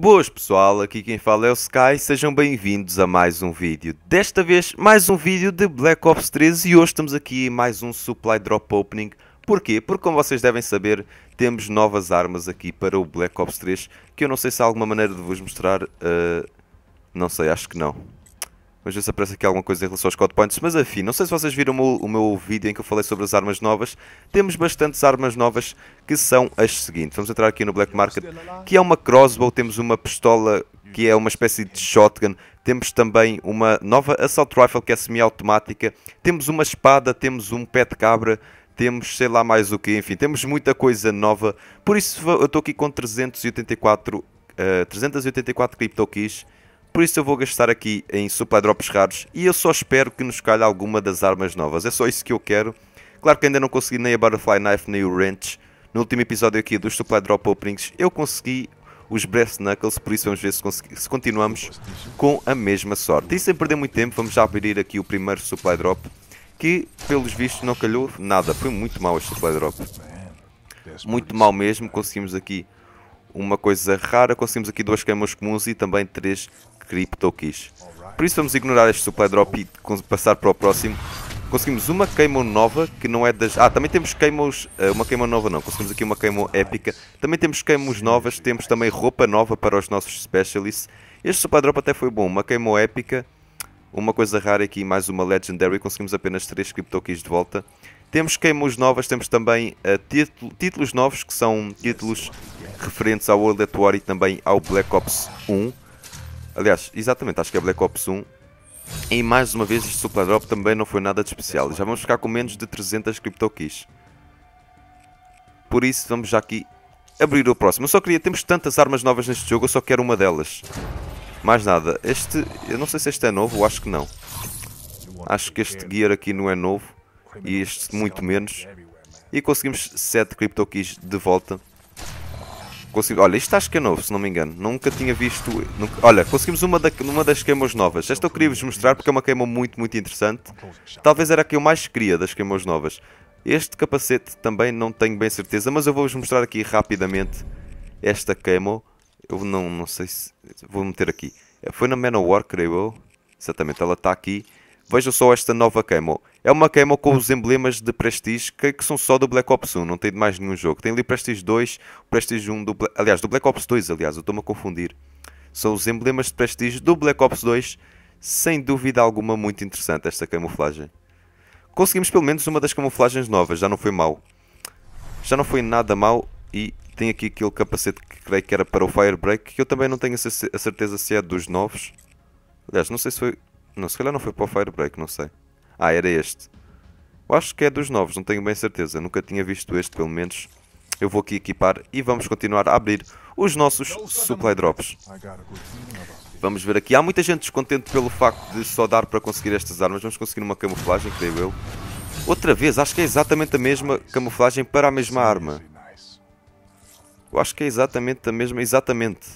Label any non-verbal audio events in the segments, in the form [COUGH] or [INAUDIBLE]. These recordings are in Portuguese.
Boas pessoal, aqui quem fala é o Sky, sejam bem-vindos a mais um vídeo. Desta vez, mais um vídeo de Black Ops 13 e hoje estamos aqui em mais um Supply Drop Opening. Porquê? Porque como vocês devem saber, temos novas armas aqui para o Black Ops 3, que eu não sei se há alguma maneira de vos mostrar, uh, não sei, acho que não. Vamos ver se aparece aqui alguma coisa em relação aos Code Points. Mas afim, não sei se vocês viram o meu, o meu, vídeo em que eu falei sobre as armas novas. Temos bastantes armas novas que são as seguintes. Vamos entrar aqui no Black Market, que é uma crossbow. Temos uma pistola que é uma espécie de shotgun. Temos também uma nova Assault Rifle que é semi-automática. Temos uma espada, temos um pé de cabra temos sei lá mais o que, enfim, temos muita coisa nova. Por isso eu estou aqui com 384, uh, 384 CryptoKeys por isso eu vou gastar aqui em supply drops raros e eu só espero que nos calhe alguma das armas novas, é só isso que eu quero. Claro que ainda não consegui nem a Butterfly Knife nem o Wrench, no último episódio aqui dos supply drop openings eu consegui os Breast Knuckles, por isso vamos ver se, se continuamos com a mesma sorte. E sem perder muito tempo, vamos já abrir aqui o primeiro supply drop, que pelos vistos não calhou nada, foi muito mal este supply drop. Muito mal mesmo, conseguimos aqui uma coisa rara, conseguimos aqui duas camas comuns e também três Crypto Keys. Por isso vamos ignorar este Supply Drop e passar para o próximo. Conseguimos uma Keimon nova, que não é das... Ah, também temos queimos... Eh, uma Keimon nova não, conseguimos aqui uma Keimon épica. Também temos queimos novas, temos também roupa nova para os nossos Specialists. Este Supply Drop até foi bom, uma Keimon épica. Uma coisa rara aqui, mais uma Legendary, conseguimos apenas 3 Crypto Keys de volta. Temos queimos novas, temos também uh, eh, título... títulos novos, que são títulos referentes ao World at War e também ao Black Ops 1. Aliás, exatamente, acho que é Black Ops 1. E mais uma vez este Supply Drop também não foi nada de especial. Já vamos ficar com menos de 300 Crypto Keys. Por isso vamos já aqui abrir o próximo. Eu só queria, temos tantas armas novas neste jogo, eu só quero uma delas. Mais nada. Este, eu não sei se este é novo, acho que não. Acho que este gear aqui não é novo. E este muito menos. E conseguimos 7 CryptoKeys de volta. Consegui... Olha, isto acho que é novo, se não me engano. Nunca tinha visto... Nunca... Olha, conseguimos uma, da... uma das queimas novas. Esta eu queria vos mostrar porque é uma queima muito, muito interessante. Talvez era a que eu mais queria das queimas novas. Este capacete também não tenho bem certeza, mas eu vou-vos mostrar aqui rapidamente esta camo. Eu não, não sei se... Vou meter aqui. Foi na Manowar, creio eu. Exatamente, ela está aqui. Vejam só esta nova camo. É uma camo com os emblemas de Prestige que, que, são só do Black Ops 1, não tem de mais nenhum jogo. Tem ali Prestige 2, Prestige 1, do, aliás, do Black Ops 2, aliás, eu estou-me a confundir. São os emblemas de Prestige do Black Ops 2, sem dúvida alguma muito interessante esta camuflagem. Conseguimos pelo menos uma das camuflagens novas, já não foi mal. Já não foi nada mal e tem aqui aquele capacete que creio que era para o Firebreak, que eu também não tenho a certeza se é dos novos. Aliás, não sei se foi não, se calhar não foi para o Firebreak, não sei. Ah, era este. Eu acho que é dos novos, não tenho bem certeza. Nunca tinha visto este, pelo menos. Eu vou aqui equipar e vamos continuar a abrir os nossos supply drops. Vamos ver aqui. Há muita gente descontente pelo facto de só dar para conseguir estas armas. Vamos conseguir uma camuflagem, creio eu. Outra vez, acho que é exatamente a mesma camuflagem para a mesma arma. Eu acho que é exatamente a mesma, exatamente.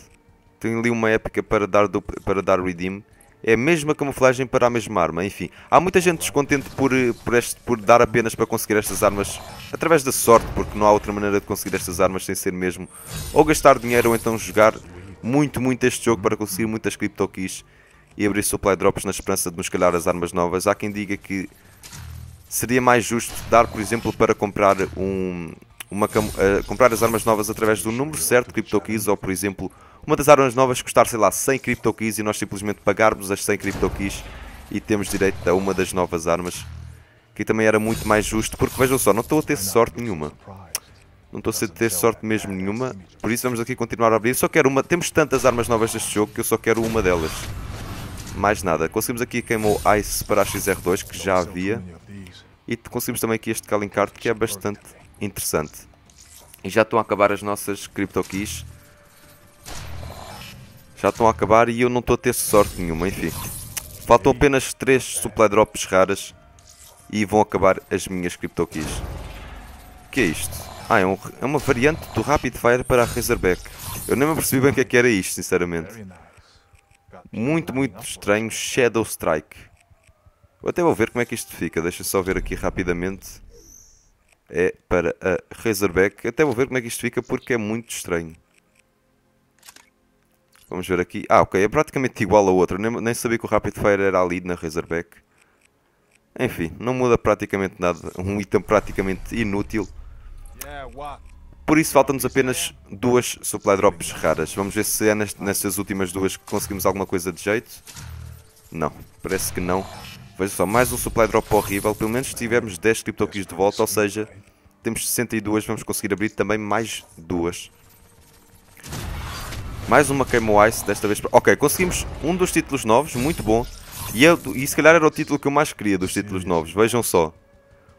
tenho ali uma épica para dar, do, para dar redeem é a mesma camuflagem para a mesma arma, enfim. Há muita gente descontente por, eh, por, este, por dar apenas para conseguir estas armas através da sorte, porque não há outra maneira de conseguir estas armas sem ser mesmo ou gastar dinheiro ou então jogar muito, muito este jogo para conseguir muitas crypto keys e abrir supply drops na esperança de nos calhar as armas novas. Há quem diga que seria mais justo dar, por exemplo, para comprar um, uma, uh, comprar as armas novas através do número certo de crypto ou, por exemplo, uma das armas novas custar, sei lá, 100 CryptoKeys e nós simplesmente pagarmos as 100 CryptoKeys e temos direito a uma das novas armas. Que também era muito mais justo, porque vejam só, não estou a ter sorte nenhuma. Não estou a ter sorte mesmo nenhuma, por isso vamos aqui continuar a abrir. Só quero uma, temos tantas armas novas neste jogo que eu só quero uma delas. Mais nada. Conseguimos aqui Camel Ice para a XR2, que já havia. E conseguimos também aqui este Calincard, que é bastante interessante. E já estão a acabar as nossas CryptoKeys. Já estão a acabar e eu não estou a ter sorte nenhuma, enfim. Faltam apenas 3 supply drops raras e vão acabar as minhas crypto keys. O que é isto? Ah, é, um, é, uma variante do Rapid Fire para a Razorback. Eu nem me percebi bem o que é que era isto, sinceramente. Muito, muito estranho Shadow Strike. Eu até vou ver como é que isto fica. Deixa só ver aqui rapidamente. É para a Razorback. até vou ver como é que isto fica porque é muito estranho. Vamos ver aqui. Ah, ok, é praticamente igual a outra. Nem, nem sabia que o Rapid Fire era ali na Razorback. Enfim, não muda praticamente nada. Um item praticamente inútil. Por isso faltam-nos apenas duas supply drops raras. Vamos ver se é nestas últimas duas que conseguimos alguma coisa de jeito. Não, parece que não. Veja só, mais um supply drop horrível. Pelo menos tivemos 10 criptokis de volta, ou seja, temos 62, vamos conseguir abrir também mais duas. Mais uma Camo Ice, desta vez... Ok, conseguimos um dos títulos novos, muito bom. E, eu, e se calhar era o título que eu mais queria dos títulos novos, vejam só.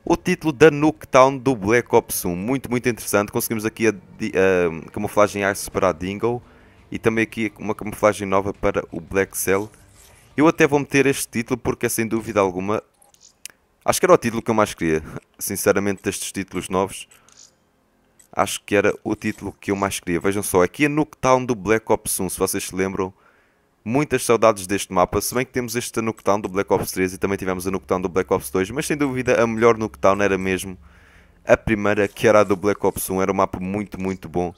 O título da Nuketown do Black Ops 1, muito, muito interessante. Conseguimos aqui a, a, a camuflagem Ice para a Dingle. E também aqui uma camuflagem nova para o Black Cell. Eu até vou meter este título porque sem dúvida alguma... Acho que era o título que eu mais queria, [LAUGHS] sinceramente, destes títulos novos acho que era o título que eu mais queria. Vejam só, aqui é Nooktown do Black Ops 1, se vocês se lembram. Muitas saudades deste mapa, se bem que temos este Nooktown do Black Ops 3 e também tivemos a Nooktown do Black Ops 2, mas sem dúvida a melhor Nooktown era mesmo a primeira, que era a do Black Ops 1, era um mapa muito, muito bom.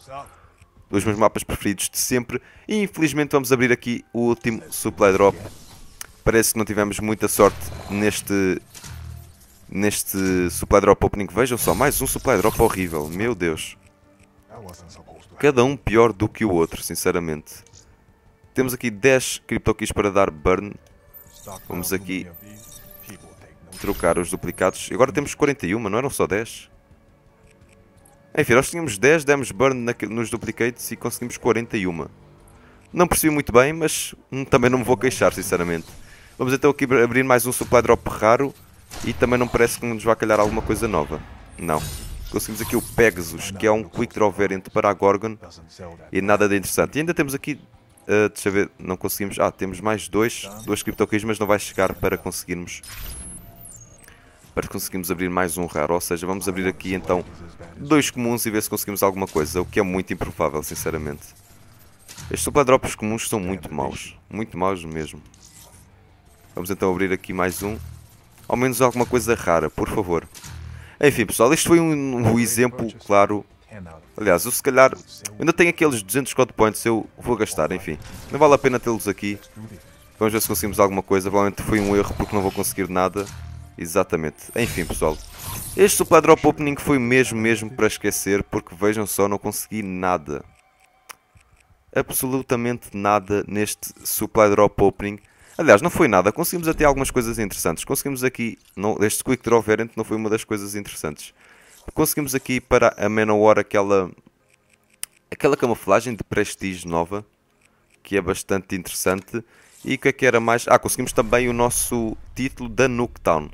Dos meus mapas preferidos de sempre. E infelizmente vamos abrir aqui o último Supply Drop. Parece que não tivemos muita sorte neste neste supply drop opening. Vejam só, mais um supply drop horrível. Meu Deus. Cada um pior do que o outro, sinceramente. Temos aqui 10 CryptoKeys para dar burn. Vamos aqui trocar os duplicados. Agora temos 41, não eram só 10? Enfim, nós tínhamos 10, demos burn nos duplicates e conseguimos 41. Não percebi muito bem, mas hum, também não me vou queixar, sinceramente. Vamos então aqui abrir mais um supply drop raro. E também não parece que nos vá calhar alguma coisa nova. Não. Conseguimos aqui o Pegasus, que é um quick draw variant para a Gorgon. E nada de interessante. E ainda temos aqui... Uh, deixa eu ver, não conseguimos... Ah, temos mais dois, dois CryptoKeys, mas não vai chegar para conseguirmos... Para conseguirmos abrir mais um raro. Ou seja, vamos abrir aqui então dois comuns e ver se conseguimos alguma coisa. O que é muito improvável, sinceramente. Estes superdrops comuns são muito maus. Muito maus mesmo. Vamos então abrir aqui mais um. Ao menos alguma coisa rara, por favor. Enfim, pessoal, este foi um, um exemplo claro. Aliás, eu se calhar ainda tenho aqueles 200 gold points, eu vou gastar, enfim. Não vale a pena tê-los aqui. Vamos ver se conseguimos alguma coisa. Provavelmente foi um erro porque não vou conseguir nada. Exatamente. Enfim, pessoal. Este Supply Drop Opening foi mesmo, mesmo para esquecer. Porque vejam só, não consegui nada. Absolutamente nada neste Supply Drop Opening. Aliás, não foi nada. Conseguimos até algumas coisas interessantes. Conseguimos aqui. Não, este Quick Draw Variant não foi uma das coisas interessantes. Conseguimos aqui para a Manowar aquela. aquela camuflagem de Prestige nova. Que é bastante interessante. E o que é que era mais? Ah, conseguimos também o nosso título da Nuketown.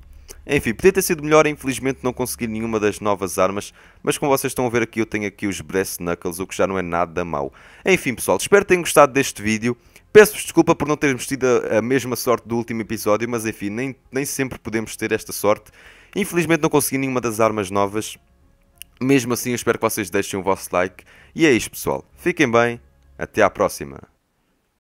Enfim, podia ter sido melhor, infelizmente não consegui nenhuma das novas armas, mas como vocês estão a ver aqui, eu tenho aqui os Brass Knuckles, o que já não é nada mau. Enfim pessoal, espero que tenham gostado deste vídeo. Peço desculpa por não termos tido a, a mesma sorte do último episódio, mas enfim, nem, nem sempre podemos ter esta sorte. Infelizmente não consegui nenhuma das armas novas. Mesmo assim, eu espero que vocês deixem o vosso like. E é isso pessoal. Fiquem bem. Até à próxima.